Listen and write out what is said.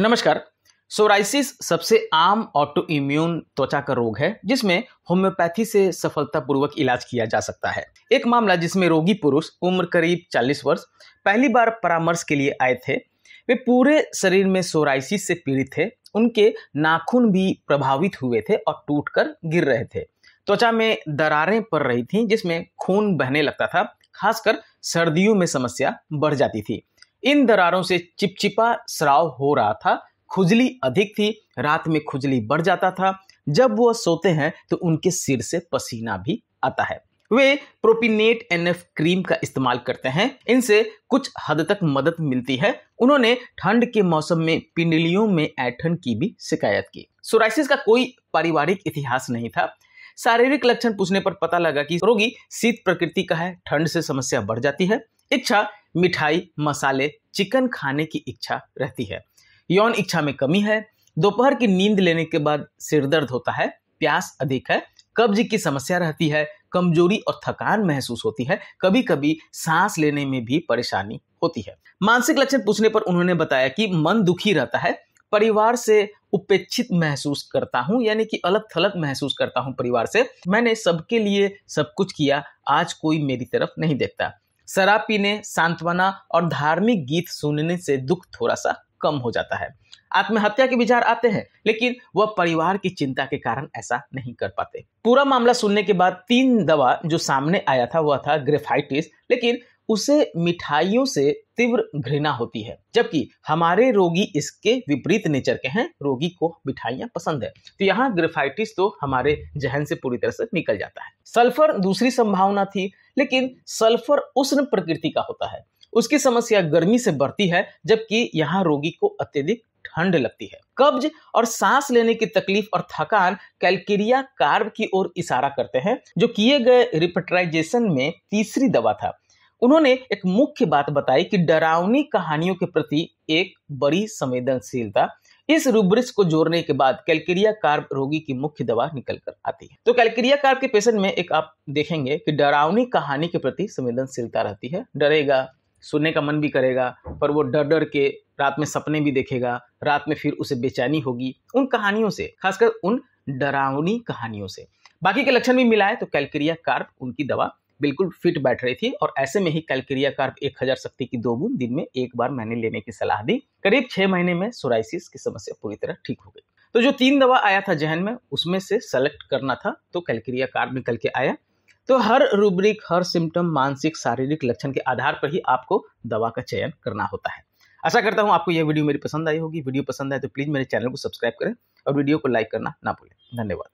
नमस्कार सोराइसिस सबसे आम ऑटो इम्यून त्वचा का रोग है जिसमें होम्योपैथी से सफलतापूर्वक इलाज किया जा सकता है एक मामला जिसमें रोगी पुरुष उम्र करीब 40 वर्ष पहली बार परामर्श के लिए आए थे वे पूरे शरीर में सोराइसिस से पीड़ित थे उनके नाखून भी प्रभावित हुए थे और टूट गिर रहे थे त्वचा में दरारें पड़ रही थी जिसमें खून बहने लगता था खासकर सर्दियों में समस्या बढ़ जाती थी इन दरारों से चिपचिपा स्राव हो रहा था खुजली अधिक थी रात में खुजली बढ़ जाता था जब वह सोते हैं तो उनके सिर से पसीना भी आता है वे प्रोपिनेट एनएफ क्रीम का इस्तेमाल करते हैं इनसे कुछ हद तक मदद मिलती है उन्होंने ठंड के मौसम में पिंडलियों में ऐठन की भी शिकायत की सोराइसिस का कोई पारिवारिक इतिहास नहीं था शारीरिक लक्षण पूछने पर पता लगा कि रोगी शीत प्रकृति का है ठंड से समस्या बढ़ जाती है इच्छा मिठाई मसाले चिकन खाने की इच्छा रहती है यौन इच्छा में कमी है दोपहर की नींद लेने के बाद सिर दर्द होता है प्यास अधिक है कब्ज की समस्या रहती है कमजोरी और थकान महसूस होती है कभी कभी सांस लेने में भी परेशानी होती है मानसिक लक्षण पूछने पर उन्होंने बताया कि मन दुखी रहता है परिवार से उपेक्षित महसूस करता हूँ यानी कि अलग थलग महसूस करता हूँ परिवार से मैंने सबके लिए सब कुछ किया आज कोई मेरी तरफ नहीं देखता शराब पीने सांत्वना और धार्मिक गीत सुनने से दुख थोड़ा सा कम हो जाता है आत्महत्या के विचार आते हैं लेकिन वह परिवार की चिंता के कारण ऐसा नहीं कर पाते पूरा मामला सुनने के बाद तीन दवा जो सामने आया था वह था ग्रेफाइटिस लेकिन उसे मिठाइयों से तीव्र घृणा होती है जबकि हमारे रोगी इसके विपरीत नेचर के हैं रोगी को मिठाइयाँ पसंद है तो यहाँ ग्रेफाइटिस तो हमारे जहन से पूरी तरह से निकल जाता है सल्फर दूसरी संभावना थी लेकिन सल्फर उष्ण प्रकृति का होता है उसकी समस्या गर्मी से बढ़ती है जबकि यहाँ रोगी को अत्यधिक ठंड लगती है कब्ज और सांस लेने की तकलीफ और थकान कैलकेरिया कार्ब की ओर इशारा करते हैं जो किए गए रिपेटराइजेशन में तीसरी दवा था उन्होंने एक मुख्य बात बताई कि डरावनी कहानियों के प्रति एक बड़ी संवेदनशीलता इस रूब्रिक्स को जोड़ने के बाद कैलकेरिया कार्ब रोगी की मुख्य दवा निकल कर आती है तो कैलकेरिया कार्ब के पेशेंट में एक आप देखेंगे कि डरावनी कहानी के प्रति संवेदनशीलता रहती है डरेगा सुनने का मन भी करेगा पर वो डर डर के रात में सपने भी देखेगा रात में फिर उसे बेचैनी होगी उन कहानियों से खासकर उन डरावनी कहानियों से बाकी के लक्षण भी मिलाए तो कैलकेरिया कार्ब उनकी दवा बिल्कुल फिट बैठ रही थी और ऐसे में ही कैलक्रिया कार्प एक हजार शक्ति की दो बूंद दिन में एक बार मैंने लेने की सलाह दी करीब छह महीने में सोराइसिस की समस्या पूरी तरह ठीक हो गई तो जो तीन दवा आया था जहन में उसमें से सेलेक्ट करना था तो कैलक्रिया कार्प निकल के आया तो हर रूब्रिक हर सिम्टम मानसिक शारीरिक लक्षण के आधार पर ही आपको दवा का चयन करना होता है आशा करता हूँ आपको यह वीडियो मेरी पसंद आई होगी वीडियो पसंद आए तो प्लीज़ मेरे चैनल को सब्सक्राइब करें और वीडियो को लाइक करना ना भूलें धन्यवाद